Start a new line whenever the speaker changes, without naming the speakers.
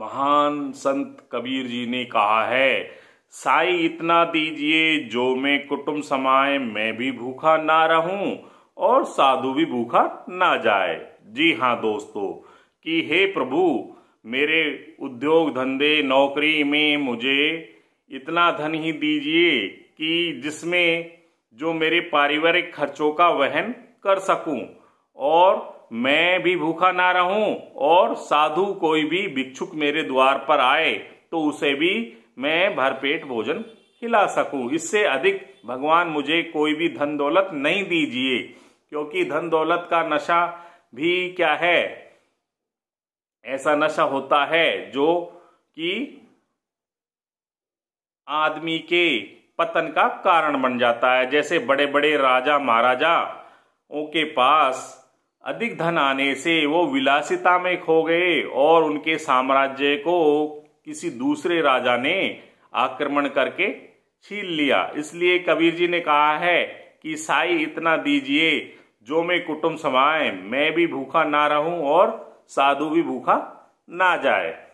महान संत कबीर जी ने कहा है साई इतना दीजिए जो मैं कुटुंब समाए मैं भी भूखा ना रहूं और साधु भी भूखा ना जाए जी हाँ दोस्तों कि हे प्रभु मेरे उद्योग धंधे नौकरी में मुझे इतना धन ही दीजिए कि जिसमें जो मेरे पारिवारिक खर्चों का वहन कर सकूं और मैं भी भूखा ना रहूं और साधु कोई भी भिक्षुक मेरे द्वार पर आए तो उसे भी मैं भरपेट भोजन खिला सकूं इससे अधिक भगवान मुझे कोई भी धन दौलत नहीं दीजिए क्योंकि धन दौलत का नशा भी क्या है ऐसा नशा होता है जो कि आदमी के पतन का कारण बन जाता है जैसे बड़े बड़े राजा महाराजा के पास अधिक धन आने से वो विलासिता में खो गए और उनके साम्राज्य को किसी दूसरे राजा ने आक्रमण करके छीन लिया इसलिए कबीर जी ने कहा है कि साई इतना दीजिए जो मैं कुटुम्ब समाए मैं भी भूखा ना रहूं और साधु भी भूखा ना जाए